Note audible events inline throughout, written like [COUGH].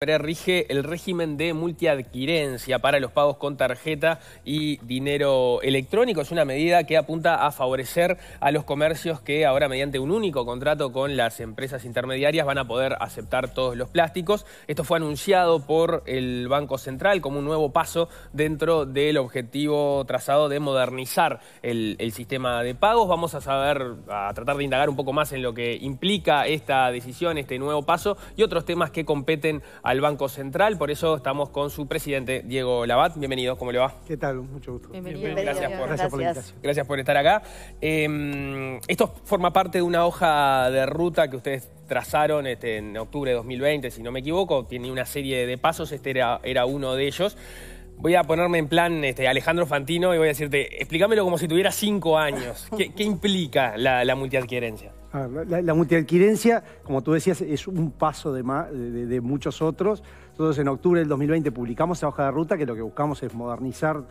rige el régimen de multiadquirencia para los pagos con tarjeta y dinero electrónico. Es una medida que apunta a favorecer a los comercios que ahora mediante un único contrato con las empresas intermediarias van a poder aceptar todos los plásticos. Esto fue anunciado por el Banco Central como un nuevo paso dentro del objetivo trazado de modernizar el, sistema de pagos. Vamos a saber, a tratar de indagar un poco más en lo que implica esta decisión, este nuevo paso y otros temas que competen a al Banco Central. Por eso estamos con su presidente, Diego Labat. Bienvenido, ¿cómo le va? ¿Qué tal? Mucho gusto. Bienvenido. Gracias, por, estar acá. Em, esto forma parte de una hoja de ruta que ustedes trazaron este, en octubre de 2020, si no me equivoco. Tiene una serie de pasos, este era, uno de ellos voy a ponerme en plan este, Alejandro Fantino y voy a decirte, explícamelo como si tuviera cinco años. ¿Qué, implica la, la multiadquierencia? Ah, la, la, multiadquirencia, como tú decías, es un paso de, muchos otros. Nosotros en octubre del 2020 publicamos esa hoja de ruta que lo que buscamos es modernizar,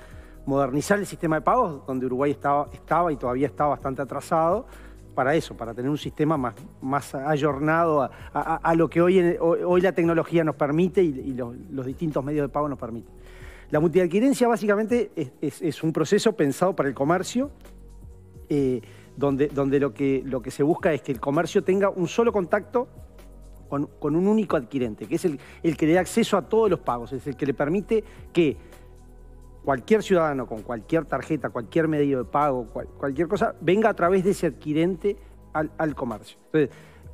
modernizar el sistema de pagos, donde Uruguay estaba, estaba y todavía está bastante atrasado, para eso, para tener un sistema más, más ayornado a, lo que hoy, hoy, la tecnología nos permite y, los, distintos medios de pago nos permiten. La multiadquirencia básicamente es, un proceso pensado para el comercio. Eh, donde, lo, que, lo que se busca es que el comercio tenga un solo contacto con, un único adquirente, que es el, que le da acceso a todos los pagos, es el que le permite que cualquier ciudadano con cualquier tarjeta, cualquier medio de pago, cualquier cosa, venga a través de ese adquirente al, al comercio.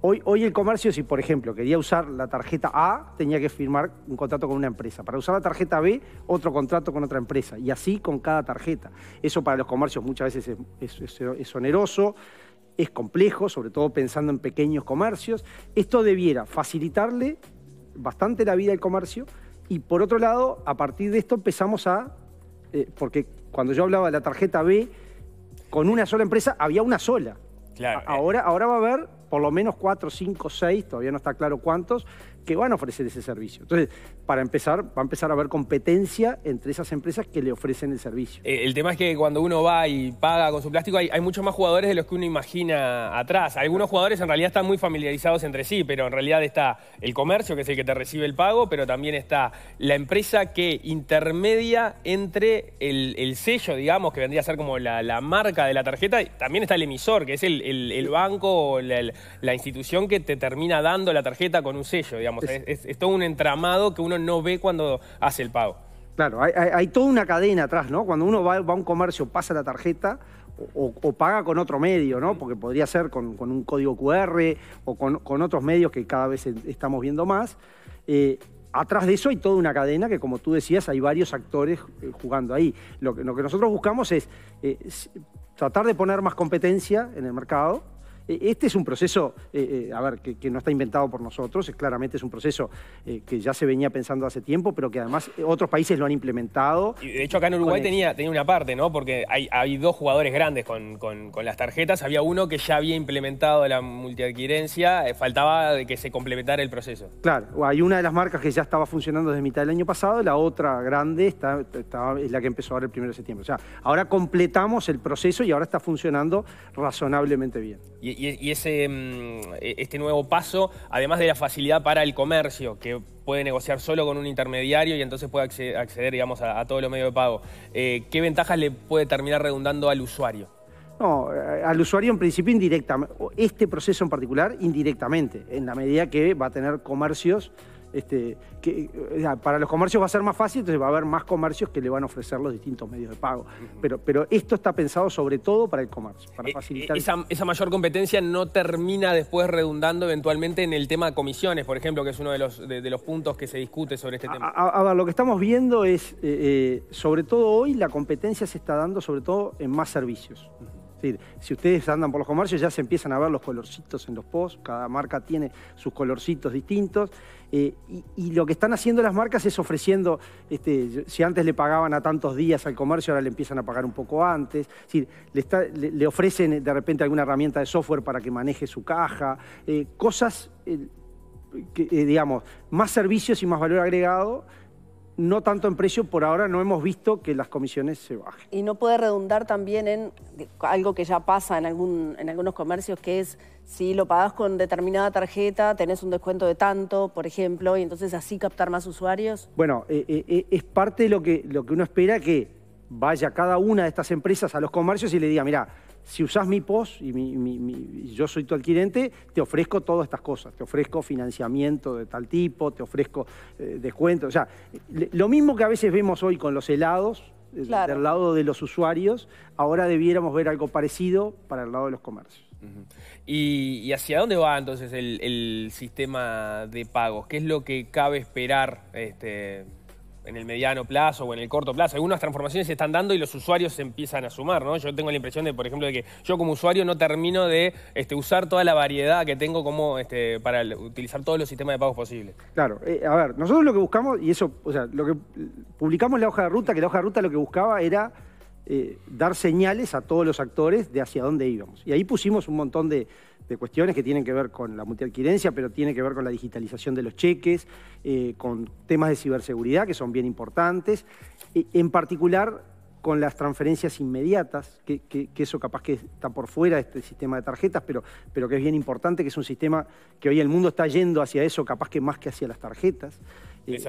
Hoy, el comercio, si por ejemplo quería usar la tarjeta A, tenía que firmar un contrato con una empresa. Para usar la tarjeta B, otro contrato con otra empresa. Y así con cada tarjeta. Eso para los comercios muchas veces es, oneroso, es complejo, sobre todo pensando en pequeños comercios. Esto debiera facilitarle bastante la vida al comercio. Y por otro lado, a partir de esto empezamos a... Eh, porque cuando yo hablaba de la tarjeta B, con una sola empresa había una sola. Claro, eh. ahora, ahora va a haber por lo menos cuatro, cinco, seis, todavía no está claro cuántos, que van a ofrecer ese servicio. Entonces, para empezar, va a empezar a haber competencia entre esas empresas que le ofrecen el servicio. Eh, el tema es que cuando uno va y paga con su plástico, hay, muchos más jugadores de los que uno imagina atrás. Algunos jugadores en realidad están muy familiarizados entre sí, pero en realidad está el comercio, que es el que te recibe el pago, pero también está la empresa que intermedia entre el, sello, digamos, que vendría a ser como la, marca de la tarjeta, y también está el emisor, que es el, banco o la, la institución que te termina dando la tarjeta con un sello, digamos. Es, todo un entramado que uno no ve cuando hace el pago. Claro, hay, toda una cadena atrás, ¿no? Cuando uno va, a un comercio, pasa la tarjeta o, paga con otro medio, ¿no? Porque podría ser con, un código QR o con, otros medios que cada vez estamos viendo más. Eh, atrás de eso hay toda una cadena que, como tú decías, hay varios actores eh, jugando ahí. Lo que, nosotros buscamos es eh, tratar de poner más competencia en el mercado, e, este es un proceso, eh, eh, a ver, que, no está inventado por nosotros, claramente es un proceso eh, que ya se venía pensando hace tiempo, pero que además otros países lo han implementado. de hecho, acá en Uruguay tenía, tenía una parte, ¿no? Porque hay, dos jugadores grandes con, las tarjetas. Había uno que ya había implementado la multiadquirencia, faltaba que se complementara el proceso. Claro, hay una de las marcas que ya estaba funcionando desde mitad del año pasado, la otra grande está, es la que empezó ahora el 1 de septiembre. O sea, ahora completamos el proceso y ahora está funcionando razonablemente bien y, ese, mm, e, este nuevo paso, además de la facilidad para el comercio, que puede negociar solo con un intermediario y entonces puede acceder, digamos, a, todos los medios de pago, eh, ¿qué ventajas le puede terminar redundando al usuario? No, eh, al usuario en principio indirectamente, este proceso en particular indirectamente, en la medida que va a tener comercios este, para los comercios va a ser más fácil, entonces va a haber más comercios que le van a ofrecer los distintos medios de pago. pero, esto está pensado sobre todo para el comercio, para eh, facilitar... Eh, esa, mayor competencia no termina después redundando eventualmente en el tema de comisiones, por ejemplo, que es uno de los, puntos que se discute sobre este tema. lo que estamos viendo es, eh, sobre todo hoy, la competencia se está dando sobre todo en más servicios si ustedes andan por los comercios ya se empiezan a ver los colorcitos en los posts, cada marca tiene sus colorcitos distintos. Eh, y, lo que están haciendo las marcas es ofreciendo, este, si antes le pagaban a tantos días al comercio, ahora le empiezan a pagar un poco antes. Es decir, le, ofrecen de repente alguna herramienta de software para que maneje su caja, eh, cosas, eh, que, digamos, más servicios y más valor agregado no tanto en precio, por ahora no hemos visto que las comisiones se bajen. Y no puede redundar también en algo que ya pasa en, algún, en algunos comercios, que es si lo pagás con determinada tarjeta, tenés un descuento de tanto, por ejemplo, y entonces así captar más usuarios. Bueno, eh, eh, eh, es parte de lo que, lo que uno espera que vaya cada una de estas empresas a los comercios y le diga, mira, si usás mi post y yo soy tu adquirente, te ofrezco todas estas cosas. Te ofrezco financiamiento de tal tipo, te ofrezco eh, descuentos. O sea, lo mismo que a veces vemos hoy con los helados, eh, del lado de los usuarios, ahora debiéramos ver algo parecido para el lado de los comercios. ¿Y, hacia dónde va entonces el, sistema de pagos? ¿Qué es lo que cabe esperar este, en el mediano plazo o en el corto plazo. Algunas transformaciones se están dando y los usuarios se empiezan a sumar, Yo tengo la impresión de, por ejemplo, de que yo como usuario no termino de este, usar toda la variedad que tengo como este, para utilizar todos los sistemas de pagos posibles. Claro, eh, a ver, nosotros lo que buscamos, y eso, o sea, lo que publicamos la hoja de ruta, que la hoja de ruta lo que buscaba era eh, dar señales a todos los actores de hacia dónde íbamos. Y ahí pusimos un montón de de cuestiones que tienen que ver con la multiadquirencia, pero tiene que ver con la digitalización de los cheques, eh, con temas de ciberseguridad que son bien importantes, en particular con las transferencias inmediatas, que, eso capaz que está por fuera de este sistema de tarjetas, pero, pero que es bien importante, que es un sistema que hoy el mundo está yendo hacia eso, capaz que más que hacia las tarjetas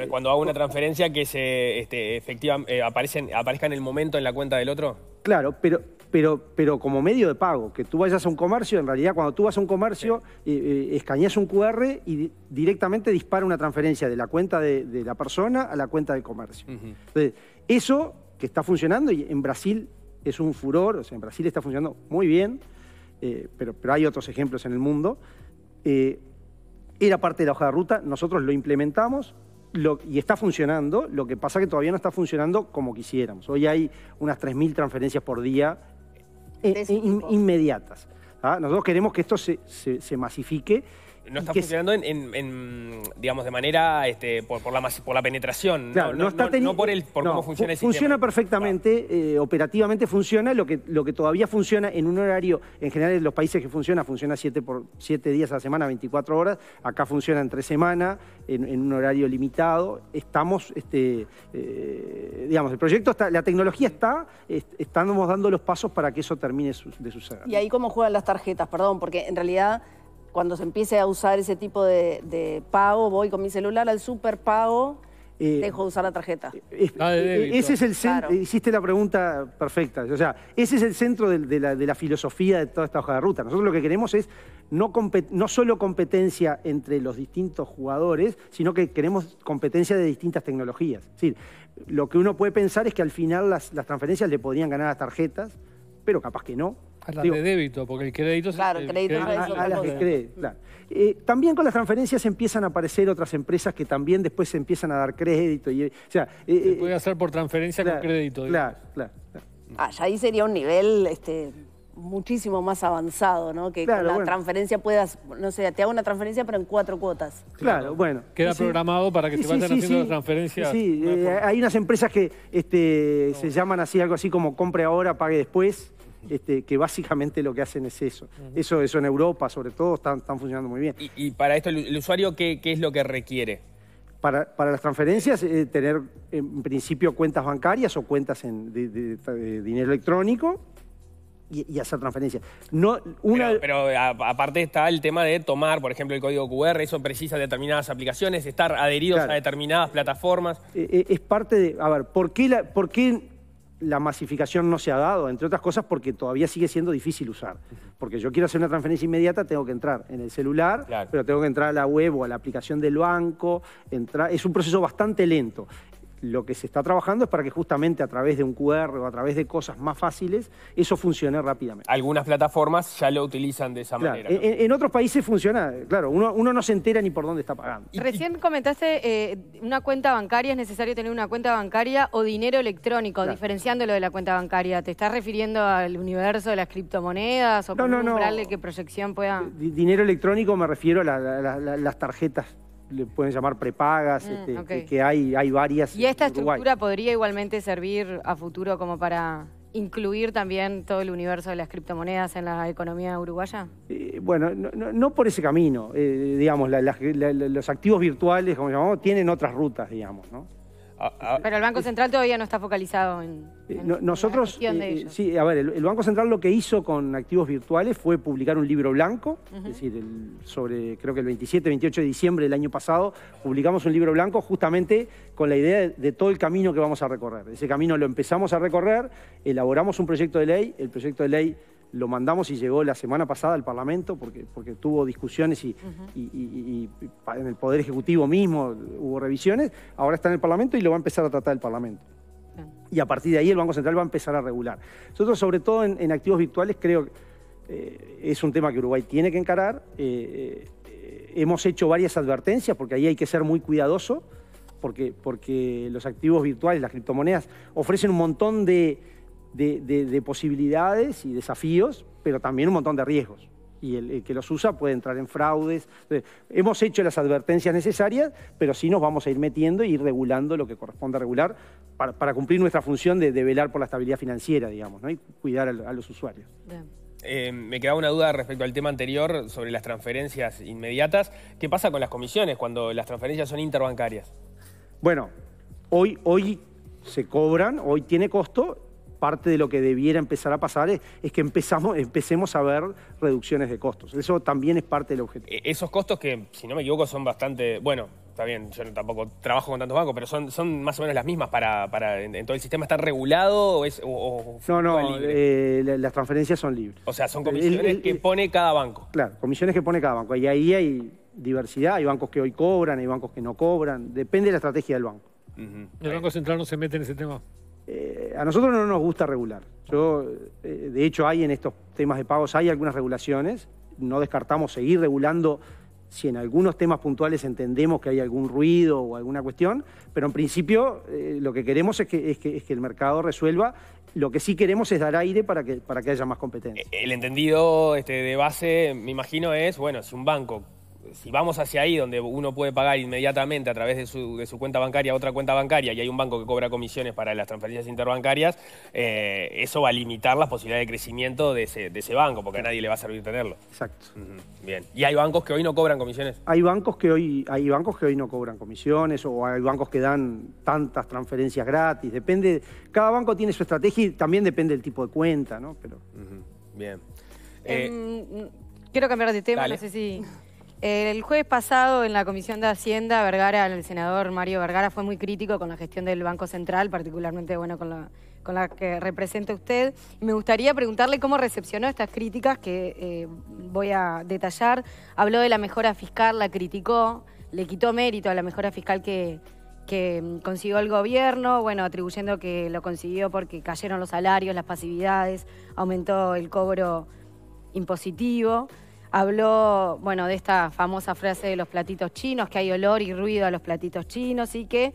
cuando hago una transferencia que se este, eh, aparezca en el momento en la cuenta del otro. Claro, pero, pero, pero como medio de pago, que tú vayas a un comercio, en realidad cuando tú vas a un comercio, sí. Eh, eh, escaneas un QR y directamente dispara una transferencia de la cuenta de, la persona a la cuenta de comercio. Entonces, eso que está funcionando y en Brasil es un furor, o sea, en Brasil está funcionando muy bien, pero, pero hay otros ejemplos en el mundo. era parte de la hoja de ruta, nosotros lo implementamos, y está funcionando, lo que pasa es que todavía no está funcionando como quisiéramos. Hoy hay unas 3.000 transferencias por día eh, eh, inmediatas. ¿ah? Nosotros queremos que esto se masifique no está funcionando en, digamos, de manera este, por, la, por la penetración, no, no, está por, el, cómo funciona sistema. Funciona perfectamente, eh, operativamente funciona, lo que, lo que todavía funciona en un horario, en general en los países que funciona, funciona 7 por, siete días a la semana, 24 horas, acá funciona entre semana, en, en un horario limitado, estamos, este, eh, digamos, el proyecto está, la tecnología está, estamos dando los pasos para que eso termine de suceder. Y ahí cómo juegan las tarjetas, perdón, porque en realidad cuando se empiece a usar ese tipo de, pago, voy con mi celular al super pago, eh, dejo de usar la tarjeta. Ah, eh, ese es el centro, hiciste la pregunta perfecta, o sea, ese es el centro de, la, filosofía de toda esta hoja de ruta. Nosotros lo que queremos es no, solo competencia entre los distintos jugadores, sino que queremos competencia de distintas tecnologías. Es lo que uno puede pensar es que al final las, transferencias le podrían ganar las tarjetas, pero capaz que no. A las de débito, porque el crédito... Claro, el crédito, eh, también con las transferencias empiezan a aparecer otras empresas que también después se empiezan a dar crédito. Y, eh, se eh, puede hacer por transferencia con crédito. Claro, claro, Ah, ya ahí sería un nivel... Este muchísimo más avanzado, ¿no? Que con la transferencia puedas, no sé, te hago una transferencia pero en cuatro cuotas. Claro, bueno. Queda programado para que se vayan haciendo las transferencias. Sí, hay, unas empresas que este, se llaman así, algo así como compre ahora, pague después. Este, que básicamente lo que hacen es eso. Eso, eso en Europa, sobre todo, están, funcionando muy bien. ¿Y, para esto el, usuario ¿qué, es lo que requiere? Para, las transferencias, eh, tener en principio cuentas bancarias o cuentas en, de, dinero electrónico y, hacer transferencias. No, Pero, aparte está el tema de tomar, por ejemplo, el código QR, eso precisa determinadas aplicaciones, estar adheridos a determinadas plataformas. Eh, eh, es parte de. A ver, ¿por qué, la, por qué la masificación no se ha dado, entre otras cosas porque todavía sigue siendo difícil usar. Porque yo quiero hacer una transferencia inmediata, tengo que entrar en el celular, pero tengo que entrar a la web o a la aplicación del banco. Entrar, es un proceso bastante lento lo que se está trabajando es para que justamente a través de un QR o a través de cosas más fáciles, eso funcione rápidamente. Algunas plataformas ya lo utilizan de esa manera. En, otros países funciona, claro, uno, no se entera ni por dónde está pagando. Recién comentaste eh, una cuenta bancaria, ¿es necesario tener una cuenta bancaria o dinero electrónico, diferenciándolo de la cuenta bancaria? ¿Te estás refiriendo al universo de las criptomonedas o no, no, de qué proyección pueda...? dinero electrónico me refiero a las tarjetas le pueden llamar prepagas, mm, este, que hay, hay varias. ¿Y esta estructura podría igualmente servir a futuro como para incluir también todo el universo de las criptomonedas en la economía uruguaya? Eh, bueno, no, por ese camino. Eh, digamos, los activos virtuales, como llamamos, tienen otras rutas, digamos, ¿no? Ah, ah, Pero el Banco Central todavía no está focalizado en, eh, nosotros, eh, sí, a ver, el, Banco Central lo que hizo con activos virtuales fue publicar un libro blanco, es decir, sobre creo que el 27, 28 de diciembre del año pasado publicamos un libro blanco justamente con la idea de, todo el camino que vamos a recorrer. Ese camino lo empezamos a recorrer, elaboramos un proyecto de ley, el proyecto de ley lo mandamos y llegó la semana pasada al Parlamento porque, porque tuvo discusiones y, en el Poder Ejecutivo mismo hubo revisiones, ahora está en el Parlamento y lo va a empezar a tratar el Parlamento. Y a partir de ahí el Banco Central va a empezar a regular. Nosotros, sobre todo en, activos virtuales, creo que eh, es un tema que Uruguay tiene que encarar. Eh, eh, hemos hecho varias advertencias porque ahí hay que ser muy cuidadoso, porque, porque los activos virtuales, las criptomonedas, ofrecen un montón de de, posibilidades y desafíos, pero también un montón de riesgos y el, que los usa puede entrar en fraudes. hemos hecho las advertencias necesarias, pero sí nos vamos a ir metiendo y ir regulando lo que corresponde regular para, cumplir nuestra función de, velar por la estabilidad financiera, digamos, ¿no? y cuidar a, los usuarios. Eh, me quedaba una duda respecto al tema anterior sobre las transferencias inmediatas. ¿Qué pasa con las comisiones cuando las transferencias son interbancarias? Bueno, hoy, hoy se cobran, hoy tiene costo parte de lo que debiera empezar a pasar es, que empezamos, empecemos a ver reducciones de costos. Eso también es parte del objetivo. E, esos costos que, si no me equivoco, son bastante, bueno, está bien, yo tampoco trabajo con tantos bancos, pero son, son más o menos las mismas para, para en, todo el sistema. ¿Está regulado o no, no, eh, las transferencias son libres. O sea, son comisiones que pone cada banco. Claro, comisiones que pone cada banco. Y ahí hay diversidad, hay bancos que hoy cobran, hay bancos que no cobran, depende de la estrategia del banco. El Banco Central no se mete en ese tema a nosotros no nos gusta regular. Yo, eh, de hecho, hay en estos temas de pagos, hay algunas regulaciones. No descartamos seguir regulando si en algunos temas puntuales entendemos que hay algún ruido o alguna cuestión, pero en principio eh, lo que queremos es que, el mercado resuelva lo que sí queremos es dar aire para que, haya más competencia. El entendido este, de base, me imagino, es, bueno, Es un banco si vamos hacia ahí, donde uno puede pagar inmediatamente a través de su, de su cuenta bancaria a otra cuenta bancaria y hay un banco que cobra comisiones para las transferencias interbancarias, eh, eso va a limitar las posibilidades de crecimiento de ese, banco, porque a nadie le va a servir tenerlo. Exacto. Bien. ¿Y hay bancos que hoy no cobran comisiones? Hay bancos que hoy, hay bancos que hoy no cobran comisiones o hay bancos que dan tantas transferencias gratis. Depende. Cada banco tiene su estrategia y también depende del tipo de cuenta, ¿no? Pero. Bien. Em, eh, quiero cambiar de tema, no sé si. El jueves pasado en la Comisión de Hacienda, Vergara, el senador Mario Vergara fue muy crítico con la gestión del Banco Central, particularmente con la, que representa usted. Me gustaría preguntarle cómo recepcionó estas críticas que eh, voy a detallar. Habló de la mejora fiscal, la criticó, le quitó mérito a la mejora fiscal que, que consiguió el gobierno, bueno, atribuyendo que lo consiguió porque cayeron los salarios, las pasividades, aumentó el cobro impositivo habló, bueno, de esta famosa frase de los platitos chinos, que hay olor y ruido a los platitos chinos y que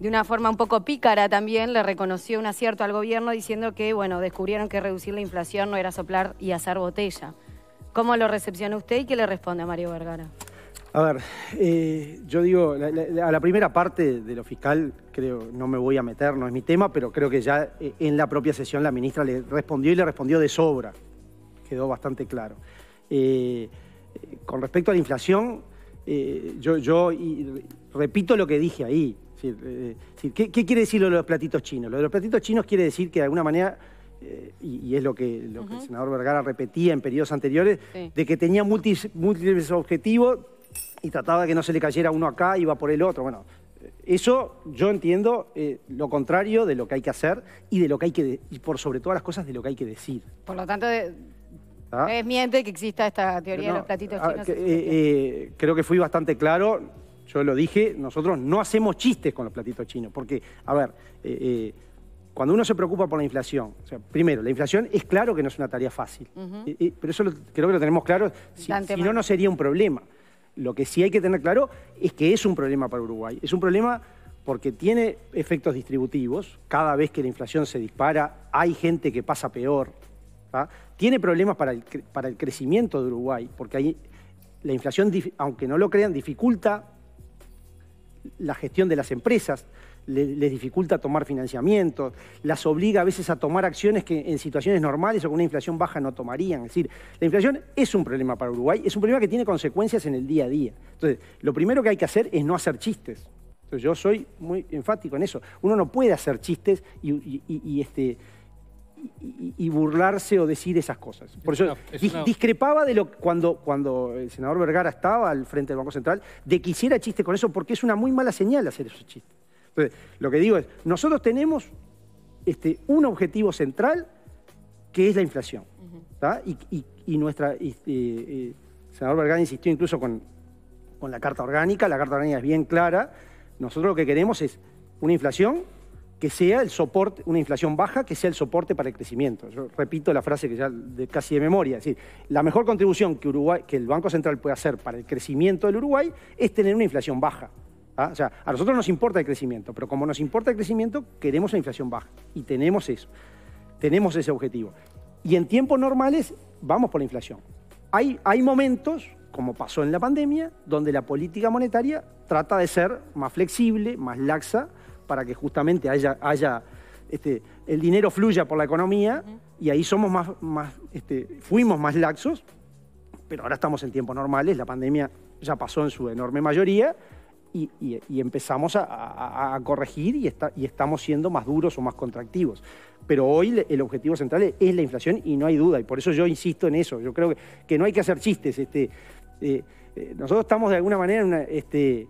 de una forma un poco pícara también le reconoció un acierto al gobierno diciendo que, bueno, descubrieron que reducir la inflación no era soplar y hacer botella. ¿Cómo lo recepciona usted y qué le responde a Mario Vergara? A ver, eh, yo digo, a la primera parte de lo fiscal, creo, no me voy a meter, no es mi tema, pero creo que ya eh, en la propia sesión la ministra le respondió y le respondió de sobra. Quedó bastante claro. Eh, con respecto a la inflación, eh, yo, repito lo que dije ahí. Eh, ¿qué, quiere decir lo de los platitos chinos? Lo de los platitos chinos quiere decir que de alguna manera, y, es lo, que, el senador Vergara repetía en periodos anteriores, de que tenía múltiples, objetivos y trataba de que no se le cayera uno acá, y iba por el otro. Bueno, eso yo entiendo lo contrario de lo que hay que hacer y de lo que hay que, y por sobre todas las cosas, de lo que hay que decir. Por lo tanto, ¿Ah? miente que exista esta teoría de los platitos ah, chinos. Eh, eh, creo que fui bastante claro, yo lo dije, nosotros no hacemos chistes con los platitos chinos, porque, a ver, eh, cuando uno se preocupa por la inflación, sea, primero, la inflación es claro que no es una tarea fácil, pero eso creo que lo tenemos claro, si no, no sería un problema. Lo que sí hay que tener claro es que es un problema para Uruguay, es un problema porque tiene efectos distributivos, cada vez que la inflación se dispara hay gente que pasa peor, ¿ah? Tiene problemas para el, para el crecimiento de Uruguay, porque ahí la inflación, aunque no lo crean, dificulta la gestión de las empresas, les dificulta tomar financiamiento, las obliga a veces a tomar acciones que en situaciones normales o con una inflación baja no tomarían. Es decir, la inflación es un problema para Uruguay, es un problema que tiene consecuencias en el día a día. Entonces, lo primero que hay que hacer es no hacer chistes. yo soy muy enfático en eso. Uno no puede hacer chistes y, y este y, burlarse o decir esas cosas. Por eso, discrepaba de lo cuando, cuando el senador Vergara estaba al frente del Banco Central, de que hiciera chiste con eso, porque es una muy mala señal hacer esos chistes. Entonces, lo que digo es, nosotros tenemos este, un objetivo central que es la inflación. y, y, nuestra. Este, eh, senador Vergara insistió incluso con, con la carta orgánica, la carta orgánica es bien clara. Nosotros lo que queremos es una inflación que sea el soporte, una inflación baja, que sea el soporte para el crecimiento. Yo repito la frase que ya casi de memoria, es decir, la mejor contribución que, Uruguay, que el Banco Central puede hacer para el crecimiento del Uruguay es tener una inflación baja. ¿ah? O sea, a nosotros nos importa el crecimiento, pero como nos importa el crecimiento, queremos la inflación baja. Y tenemos eso. Tenemos ese objetivo. Y en tiempos normales vamos por la inflación. Hay, hay momentos, como pasó en la pandemia, donde la política monetaria trata de ser más flexible, más laxa para que justamente haya, este, el dinero fluya por la economía y ahí somos más, este, fuimos más laxos, pero ahora estamos en tiempos normales, la pandemia ya pasó en su enorme mayoría y, empezamos a, corregir y, estamos siendo más duros o más contractivos. Pero hoy el objetivo central es la inflación y no hay duda, y por eso yo insisto en eso, yo creo que, no hay que hacer chistes. Este, eh, eh, nosotros estamos de alguna manera en una, eh,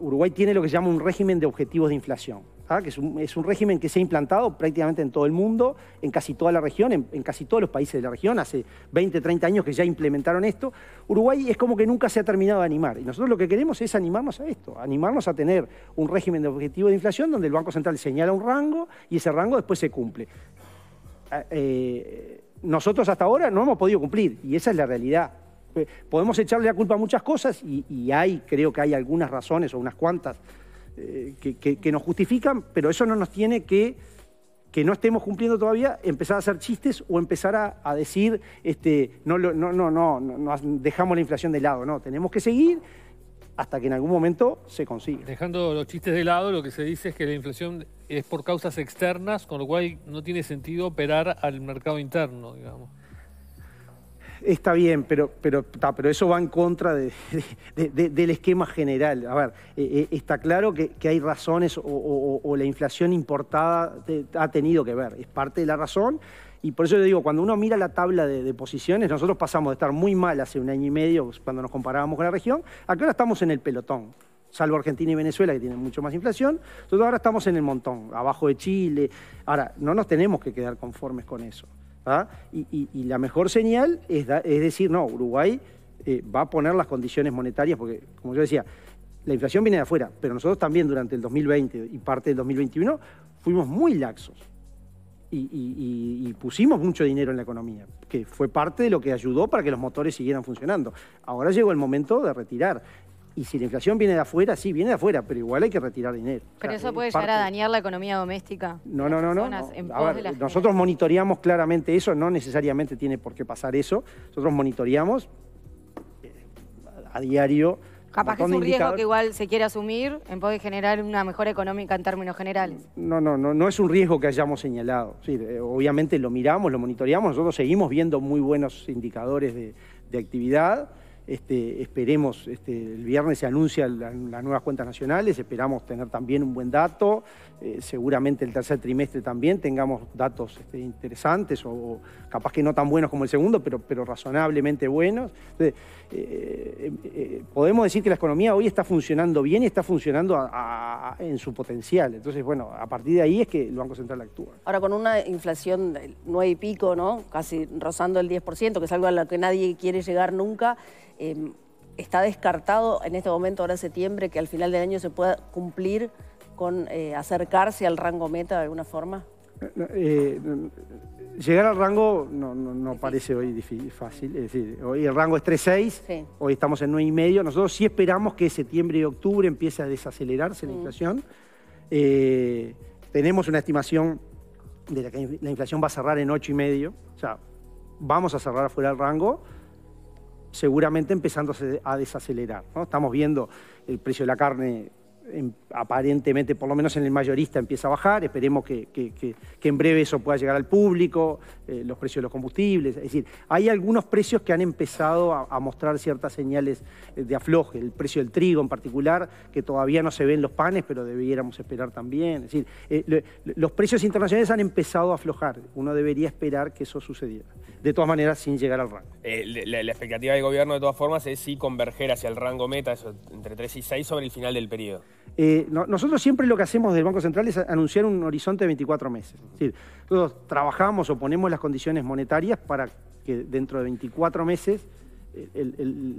Uruguay tiene lo que se llama un régimen de objetivos de inflación, ¿ah? que es un, régimen que se ha implantado prácticamente en todo el mundo, en casi toda la región, en, casi todos los países de la región, hace 20, 30 años que ya implementaron esto. Uruguay es como que nunca se ha terminado de animar y nosotros lo que queremos es animarnos a esto, animarnos a tener un régimen de objetivos de inflación donde el Banco Central señala un rango y ese rango después se cumple. Ah, eh, nosotros hasta ahora no hemos podido cumplir y esa es la realidad podemos echarle la culpa a muchas cosas y, hay, creo que hay algunas razones o unas cuantas eh, que, nos justifican, pero eso no nos tiene que que no estemos cumpliendo todavía, empezar a hacer chistes o empezar a, decir, este, no, no, no, no, no, dejamos la inflación de lado, no, tenemos que seguir hasta que en algún momento se consiga. Dejando los chistes de lado, lo que se dice es que la inflación es por causas externas, con lo cual no tiene sentido operar al mercado interno, digamos. Está bien, pero, pero, pero eso va en contra de, [LAUGHS] del esquema general. A ver, eh, eh, está claro que, hay razones o, la inflación importada ha tenido que ver. Es parte de la razón. Y por eso yo digo, cuando uno mira la tabla de, de, posiciones, nosotros pasamos de estar muy mal hace un año y medio pues, cuando nos comparábamos con la región, a ahora estamos en el pelotón. Salvo Argentina y Venezuela, que tienen mucho más inflación, nosotros ahora estamos en el montón, abajo de Chile. Ahora, no nos tenemos que quedar conformes con eso. ¿ah? y, la mejor señal es, decir, no, Uruguay eh, va a poner las condiciones monetarias, porque, como yo decía, la inflación viene de afuera, pero nosotros también durante el 2020 y parte del 2021 fuimos muy laxos. Y, y, pusimos mucho dinero en la economía, que fue parte de lo que ayudó para que los motores siguieran funcionando. Ahora llegó el momento de retirar. Y si la inflación viene de afuera, sí, viene de afuera, pero igual hay que retirar dinero. ¿Pero eso puede llegar a dañar la economía doméstica? No, no, no, no. nosotros monitoreamos claramente eso, no necesariamente tiene por qué pasar eso. Nosotros monitoreamos eh, a diario. Capaz que es un riesgo que igual se quiere asumir en poder generar una mejora económica en términos generales. No, no, no, no es un riesgo que hayamos señalado. Eh, obviamente lo miramos, lo monitoreamos, nosotros seguimos viendo muy buenos indicadores de, de actividad este, esperemos, este, el viernes se anuncian las nuevas cuentas nacionales, esperamos tener también un buen dato, eh, seguramente el tercer trimestre también tengamos datos este, interesantes o, capaz que no tan buenos como el segundo, pero, pero razonablemente buenos. Eh, eh, podemos decir que la economía hoy está funcionando bien y está funcionando en su potencial. Entonces, bueno, a partir de ahí es que el Banco Central actúa. Ahora, con una inflación nueve y pico, ¿no? casi rozando el 10%, que es algo a lo que nadie quiere llegar nunca, ¿está descartado en este momento, ahora septiembre, que al final del año se pueda cumplir? con eh, acercarse al rango meta de alguna forma? Eh, eh, llegar al rango no, parece hoy fácil. Es decir, hoy el rango es 3,6, hoy estamos en 9,5. Nosotros sí esperamos que septiembre y octubre empiece a desacelerarse la mm. inflación. tenemos una estimación de la que la inflación va a cerrar en 8,5. O sea, vamos a cerrar afuera del rango seguramente empezando a desacelerar. ¿no? Estamos viendo el precio de la carne aparentemente, por lo menos en el mayorista, empieza a bajar. Esperemos que, en breve eso pueda llegar al público, eh, los precios de los combustibles. Es decir, hay algunos precios que han empezado a, mostrar ciertas señales eh, de afloje. El precio del trigo en particular, que todavía no se ven los panes, pero debiéramos esperar también. Es decir, eh, los precios internacionales han empezado a aflojar. Uno debería esperar que eso sucediera. De todas maneras, sin llegar al rango. la, expectativa del gobierno, de todas formas, es sí converger hacia el rango meta, entre 3 y 6, sobre el final del periodo. Eh, nosotros siempre lo que hacemos del Banco Central es anunciar un horizonte de 24 meses. Es decir, nosotros trabajamos o ponemos las condiciones monetarias para que dentro de 24 meses eh,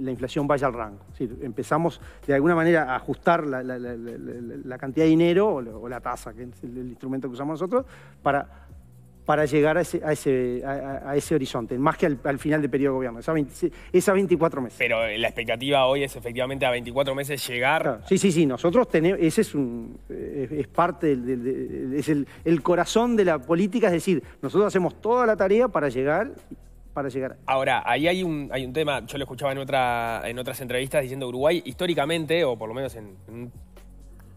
la inflación vaya al rango. Es empezamos de alguna manera a ajustar la, cantidad de dinero o, la tasa, que es el instrumento que usamos nosotros, para para llegar a ese, a ese, a, ese horizonte, más que al, final del periodo de gobierno, es a 24 meses. Pero eh, la expectativa hoy es efectivamente a 24 meses llegar... Sí, sí, sí, nosotros tenemos, ese es, un, eh, es, parte, del, es el, corazón de la política, es decir, nosotros hacemos toda la tarea para llegar para llegar. Ahora, ahí hay un, hay un tema, yo lo escuchaba en, otra, en otras entrevistas diciendo Uruguay históricamente, o por lo menos en,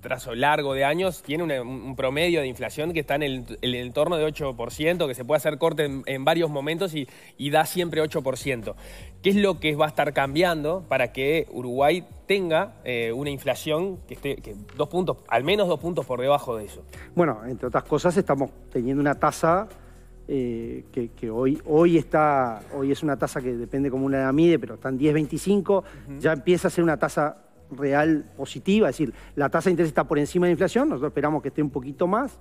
trazo largo de años, tiene un promedio de inflación que está en el, entorno de 8%, que se puede hacer corte en, varios momentos y, da siempre 8%. ¿Qué es lo que va a estar cambiando para que Uruguay tenga eh, una inflación que esté dos puntos, al menos dos puntos por debajo de eso? Bueno, entre otras cosas, estamos teniendo una tasa eh, que, hoy, hoy, está, hoy es una tasa que depende como una la mide, pero está en 10,25, ya empieza a ser una tasa real positiva, es decir, la tasa de interés está por encima de la inflación, nosotros esperamos que esté un poquito más,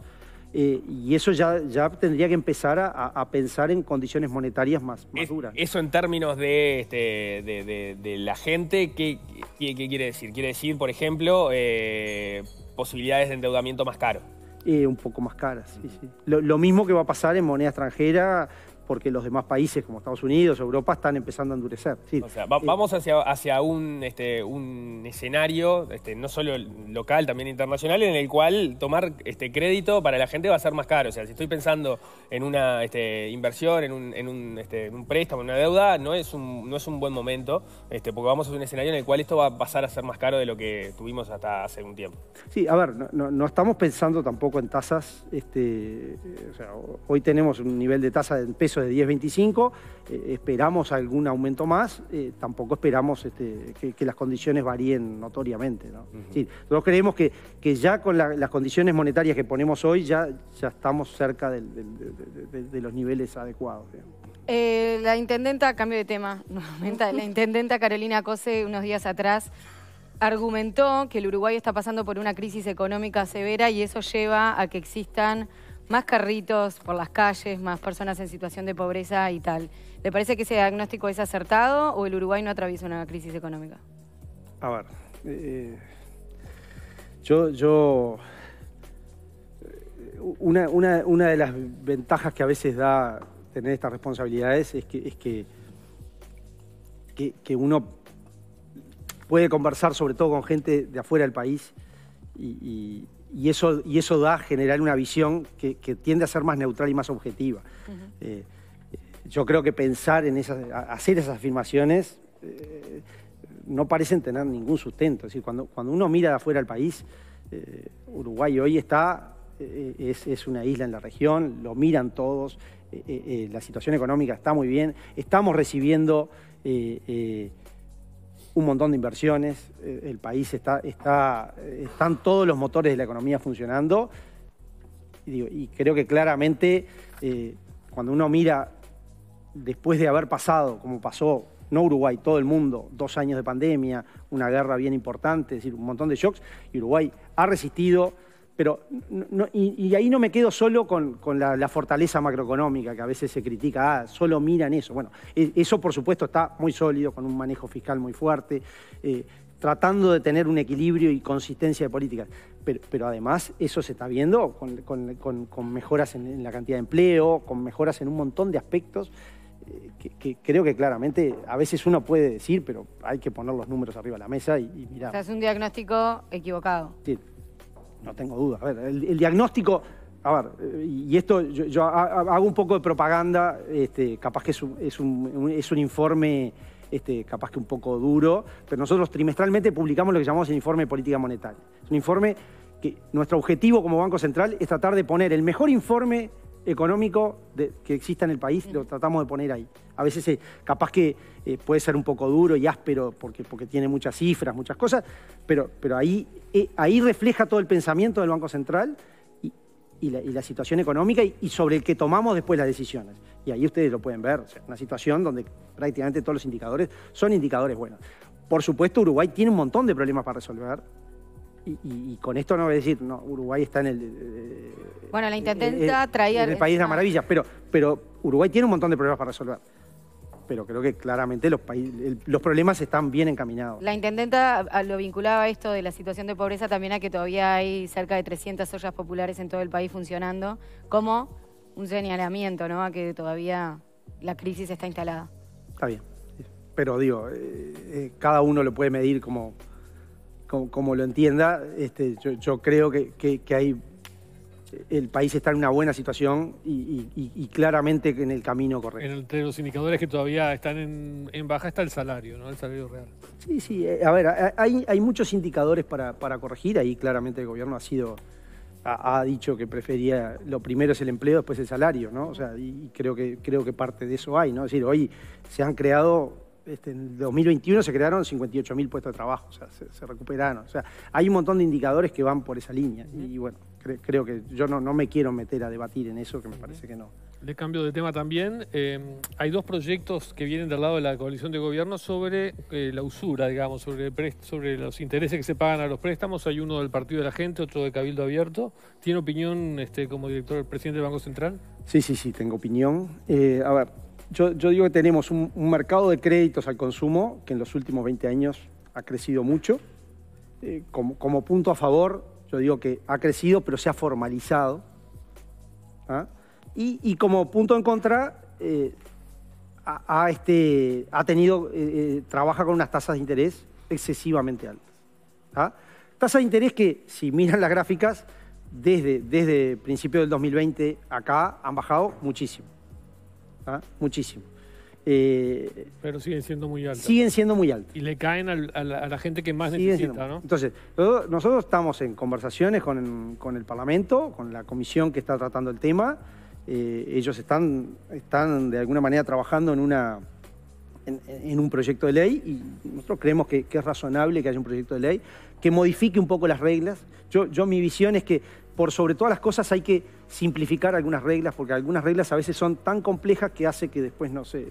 eh, y eso ya, ya tendría que empezar a, pensar en condiciones monetarias más, duras. Eso en términos de, este, de, la gente, ¿qué, ¿qué, quiere decir? Quiere decir, por ejemplo, eh, posibilidades de endeudamiento más caro. Eh, un poco más caras, sí, sí. lo mismo que va a pasar en moneda extranjera porque los demás países como Estados Unidos, Europa, están empezando a endurecer. vamos hacia, hacia un, este, un escenario, este, no solo local, también internacional, en el cual tomar este, crédito para la gente va a ser más caro. O sea, si estoy pensando en una este, inversión, en un, préstamo, en una deuda, no es un, no es un buen momento, porque vamos a un escenario en el cual esto va a pasar a ser más caro de lo que tuvimos hasta hace un tiempo. Sí, a ver, no, estamos pensando tampoco en tasas. Este, hoy tenemos un nivel de tasa en peso, de 10.25, eh, esperamos algún aumento más, eh, tampoco esperamos este, que, las condiciones varíen notoriamente. ¿no? nosotros creemos que, ya con las condiciones monetarias que ponemos hoy ya, estamos cerca de, los niveles adecuados. Eh, la intendenta, cambio de tema, [LAUGHS] la intendenta Carolina Cose unos días atrás argumentó que el Uruguay está pasando por una crisis económica severa y eso lleva a que existan más carritos por las calles, más personas en situación de pobreza y tal. ¿Le parece que ese diagnóstico es acertado o el Uruguay no atraviesa una crisis económica? A ver, eh, yo, yo eh, una, de las ventajas que a veces da tener estas responsabilidades es que, es que, que, uno puede conversar sobre todo con gente de afuera del país y y, eso, y eso da a generar una visión que, tiende a ser más neutral y más objetiva. Eh, eh, yo creo que pensar en esas, hacer esas afirmaciones eh, no parecen tener ningún sustento. Es cuando, cuando uno mira de afuera al país, Uruguay hoy está, es, es, una isla en la región, lo miran todos, la situación económica está muy bien, estamos recibiendo un montón de inversiones, eh, el país está, está, están todos los motores de la economía funcionando. Y, creo que claramente eh, cuando uno mira después de haber pasado, como pasó no Uruguay, todo el mundo, dos años de pandemia, una guerra bien importante, es decir, un montón de shocks, y Uruguay ha resistido, pero y, ahí no me quedo solo con, la, fortaleza macroeconómica que a veces se critica, ah, solo miran eso. Bueno, e, eso por supuesto está muy sólido, con un manejo fiscal muy fuerte, eh, tratando de tener un equilibrio y consistencia de políticas. Pero, además eso se está viendo con, mejoras en, la cantidad de empleo, con mejoras en un montón de aspectos. Eh, que, creo que claramente a veces uno puede decir, pero hay que poner los números arriba de la mesa y, y mirar. O sea, es un diagnóstico equivocado. No tengo duda. A ver, el, diagnóstico, a ver, y esto yo, hago un poco de propaganda, este, capaz que es un, informe... Este, capaz que un poco duro, pero nosotros trimestralmente publicamos lo que llamamos el informe de política monetaria. Es un informe que nuestro objetivo como Banco Central es tratar de poner el mejor informe económico que exista en el país, lo tratamos de poner ahí. A veces eh, capaz que eh, puede ser un poco duro y áspero porque, porque tiene muchas cifras, muchas cosas, pero, pero ahí, eh, ahí refleja todo el pensamiento del Banco Central y, la, situación económica y, sobre el que tomamos después las decisiones. Y ahí ustedes lo pueden ver, una situación donde prácticamente todos los indicadores son indicadores buenos. Por supuesto, Uruguay tiene un montón de problemas para resolver, y, con esto no voy a decir, no, Uruguay está en el... Eh, bueno, la intendenta traía... En el país de las maravillas, pero, pero Uruguay tiene un montón de problemas para resolver. Pero creo que claramente los, países, los problemas están bien encaminados. La intendenta lo vinculaba a esto de la situación de pobreza también a que todavía hay cerca de 300 ollas populares en todo el país funcionando, como un señalamiento, ¿no? A que todavía la crisis está instalada. Está bien. Pero digo, eh, eh, cada uno lo puede medir como, como, lo entienda, este, yo, creo que, hay, el país está en una buena situación y, y, y claramente en el camino correcto. entre los indicadores que todavía están en, baja está el salario, ¿no? El salario real. Sí, sí. Eh, a ver, hay, muchos indicadores para, para corregir. Ahí claramente el gobierno ha sido ha, dicho que prefería, lo primero es el empleo, después el salario, ¿no? O sea, y, creo, que, creo que parte de eso hay, ¿no? Es decir, hoy se han creado este, en 2021 se crearon 58.000 puestos de trabajo, o sea, se, recuperaron. O sea, hay un montón de indicadores que van por esa línea. Y bueno, creo que yo no, no me quiero meter a debatir en eso, que me parece que no. Le cambio de tema también. Eh, hay dos proyectos que vienen del lado de la coalición de gobierno sobre eh, la usura, digamos, sobre, los intereses que se pagan a los préstamos. Hay uno del Partido de la Gente, otro de Cabildo Abierto. ¿Tiene opinión este, como director, presidente del Banco Central? Sí, sí, sí, tengo opinión. Eh, a ver yo, digo que tenemos un, mercado de créditos al consumo que en los últimos 20 años ha crecido mucho. Eh, como, punto a favor, yo digo que ha crecido, pero se ha formalizado. ¿ah? Y, como punto en contra, eh, este, ha tenido, eh, trabaja con unas tasas de interés excesivamente altas. ¿Ah? Tasas de interés que, si miran las gráficas, desde, desde principios del 2020 acá han bajado muchísimo. ¿ah? muchísimo. Eh, Pero siguen siendo muy altos. Siguen siendo muy altos. Y le caen a, la, gente que más necesita, ¿no? Entonces, nosotros estamos en conversaciones con, el Parlamento, con la comisión que está tratando el tema. Eh, ellos están, están de alguna manera trabajando en una en, un proyecto de ley y nosotros creemos que, es razonable que haya un proyecto de ley que modifique un poco las reglas. Yo, yo mi visión es que por sobre todas las cosas hay que simplificar algunas reglas, porque algunas reglas a veces son tan complejas que hace que después no se...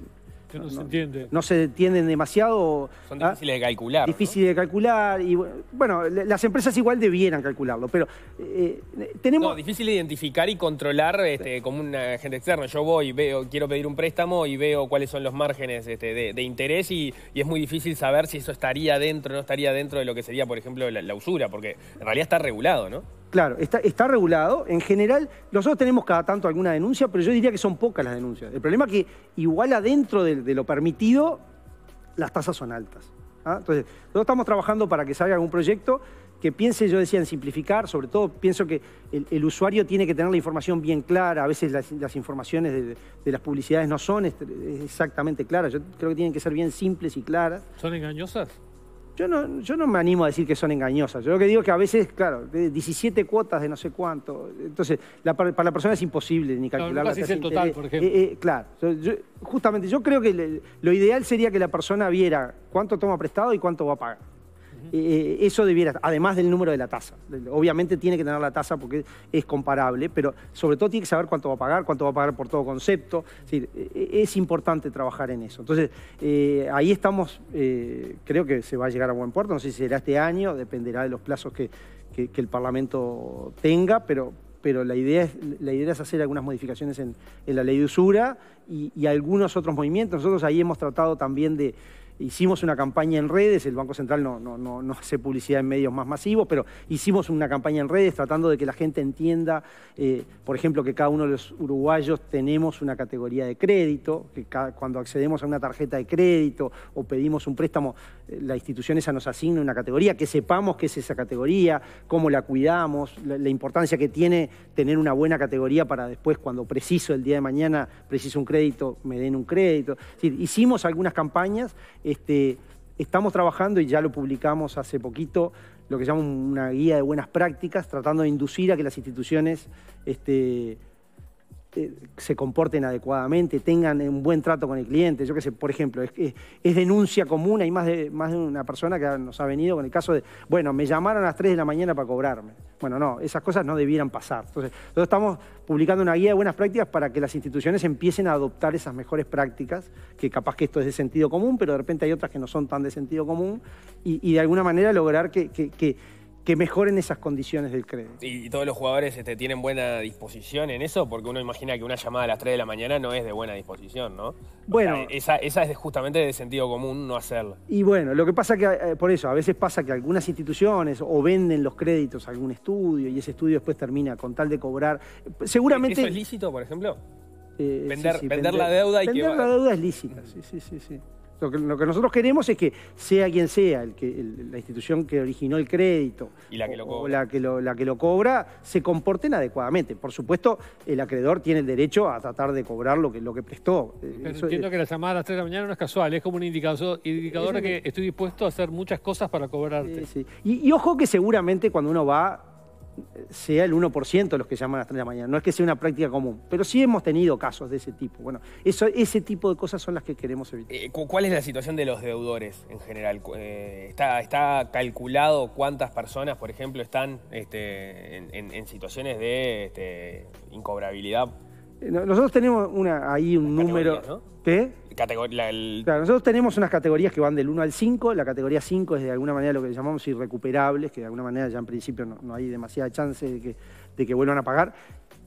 no, se entiende. entienden demasiado. Son ¿ah? difíciles de calcular. Difíciles de calcular. Y bueno, las empresas igual debieran calcularlo, pero eh, eh, tenemos. No, difícil identificar y controlar este, como un agente externo. Yo voy, veo, quiero pedir un préstamo y veo cuáles son los márgenes este, de, interés y, es muy difícil saber si eso estaría dentro o no estaría dentro de lo que sería, por ejemplo, la usura, porque en realidad está regulado, ¿no? Claro, está, está regulado. En general, nosotros tenemos cada tanto alguna denuncia, pero yo diría que son pocas las denuncias. El problema es que igual adentro de, lo permitido, las tasas son altas. ¿ah? Entonces, nosotros estamos trabajando para que salga algún proyecto que piense, yo decía, en simplificar, sobre todo pienso que el, usuario tiene que tener la información bien clara, a veces las, informaciones de, las publicidades no son exactamente claras, yo creo que tienen que ser bien simples y claras. ¿Son engañosas? Yo no, me animo a decir que son engañosas. Yo lo que digo es que a veces, claro, 17 cuotas de no sé cuánto. Entonces, para la persona es imposible ni calcular la el total, por ejemplo. Eh, eh, claro. justamente, yo creo que lo ideal sería que la persona viera cuánto toma prestado y cuánto va a pagar. Eh, eh, eso debiera, además del número de la tasa. Obviamente tiene que tener la tasa porque es comparable, pero sobre todo tiene que saber cuánto va a pagar, cuánto va a pagar por todo concepto. Es, e, e, importante trabajar en eso. Entonces, eh, ahí estamos, creo que se va a llegar a buen puerto, no sé si será este año, dependerá de los plazos que, el Parlamento tenga, pero, pero la idea, es, la idea es hacer algunas modificaciones en, la ley de usura y algunos otros movimientos. Nosotros ahí hemos tratado también de Hicimos una campaña en redes, el Banco Central no, no, no, hace publicidad en medios más masivos, pero hicimos una campaña en redes tratando de que la gente entienda, eh, por ejemplo, que cada uno de los uruguayos tenemos una categoría de crédito, que cuando accedemos a una tarjeta de crédito o pedimos un préstamo, eh, la institución esa nos asigna una categoría, que sepamos qué es esa categoría, cómo la cuidamos, la, importancia que tiene tener una buena categoría para después, cuando preciso el día de mañana, preciso un crédito, me den un crédito. hicimos algunas campañas este, estamos trabajando, y ya lo publicamos hace poquito, lo que llama una guía de buenas prácticas, tratando de inducir a que las instituciones este, eh, se comporten adecuadamente, tengan un buen trato con el cliente. Yo qué sé, por ejemplo, es, denuncia común, hay más de, más de una persona que nos ha venido con el caso de, bueno, me llamaron a las 3 de la mañana para cobrarme. Bueno, no, esas cosas no debieran pasar. Entonces, nosotros estamos publicando una guía de buenas prácticas para que las instituciones empiecen a adoptar esas mejores prácticas, que capaz que esto es de sentido común, pero de repente hay otras que no son tan de sentido común, y, de alguna manera lograr que que mejoren esas condiciones del crédito. Y, todos los jugadores este, tienen buena disposición en eso, porque uno imagina que una llamada a las 3 de la mañana no es de buena disposición, ¿no? Bueno. esa, es justamente de sentido común no hacerla. Y bueno, lo que pasa que, eh, por eso, a veces pasa que algunas instituciones o venden los créditos a algún estudio y ese estudio después termina con tal de cobrar. Eh, seguramente. ¿Eso es lícito, por ejemplo? Eh, vender, la deuda y Vender la deuda es lícita, sí, sí, sí. sí. Lo que, nosotros queremos es que sea quien sea la institución que originó el crédito y la que o la que lo, cobra se comporten adecuadamente. Por supuesto, el acreedor tiene el derecho a tratar de cobrar lo que, lo que prestó. Eh, Pero entiendo que la llamada a las 3 de la mañana no es casual, es como un indicador, indicador de que estoy dispuesto a hacer muchas cosas para cobrarte. sí. y ojo que seguramente cuando uno va sea el 1% los que llaman a las 3 de la mañana. No es que sea una práctica común, pero sí hemos tenido casos de ese tipo. Bueno, eso, ese tipo de cosas son las que queremos evitar. Eh, ¿Cuál es la situación de los deudores en general? Eh, ¿está, calculado cuántas personas, por ejemplo, están este, en, situaciones de este, incobrabilidad eh, nosotros tenemos una, ahí un número. T nosotros tenemos unas categorías que van del 1 al 5. La categoría 5 es de alguna manera lo que llamamos irrecuperables, que de alguna manera ya en principio no, hay demasiada chance de que, de que vuelvan a pagar.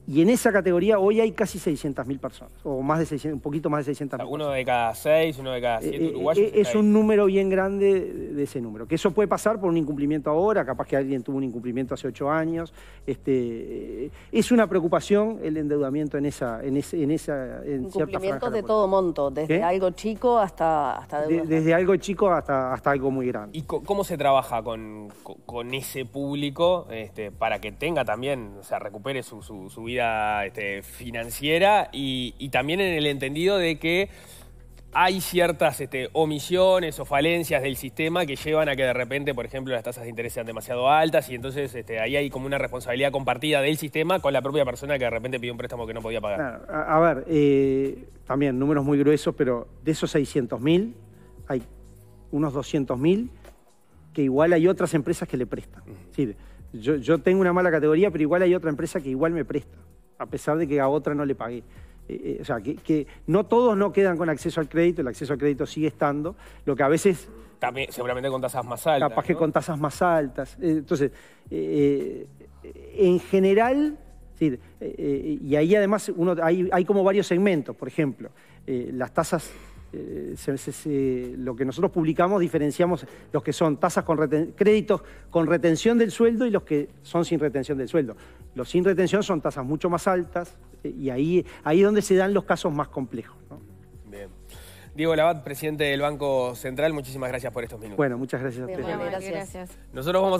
Y en esa categoría hoy hay casi 600.000 personas, o más de 600, un poquito más de 600 mil uno de cada seis, uno de cada eh, siete eh, uruguayos. Eh, es un número bien grande de ese número. Que eso puede pasar por un incumplimiento ahora, capaz que alguien tuvo un incumplimiento hace ocho años. Este, es una preocupación el endeudamiento en esa, en ese, en Incumplimientos de todo monto, desde algo chico hasta, hasta Desde algo chico hasta, hasta algo muy grande. ¿Y cómo se trabaja con, ese público este, para que tenga también, o sea, recupere su vida? Este, financiera y, también en el entendido de que hay ciertas este, omisiones o falencias del sistema que llevan a que de repente, por ejemplo, las tasas de interés sean demasiado altas y entonces este, ahí hay como una responsabilidad compartida del sistema con la propia persona que de repente pidió un préstamo que no podía pagar. A, ver, eh, también números muy gruesos, pero de esos 600 mil hay unos 200 mil que igual hay otras empresas que le prestan. yo tengo una mala categoría, pero igual hay otra empresa que igual me presta a pesar de que a otra no le pagué. Eh, eh, o sea, que, no todos no quedan con acceso al crédito, el acceso al crédito sigue estando, lo que a veces... También, seguramente con tasas más altas. Capaz que con tasas más altas. Eh, entonces, en general, y ahí además uno, hay, hay como varios segmentos, por ejemplo, las tasas eh, lo que nosotros publicamos diferenciamos los que son tasas con créditos con retención del sueldo y los que son sin retención del sueldo. Los sin retención son tasas mucho más altas eh, y ahí, ahí es donde se dan los casos más complejos. Bien. Diego Labat, presidente del Banco Central, muchísimas gracias por estos minutos. Bueno, muchas gracias a gracias. Nosotros vamos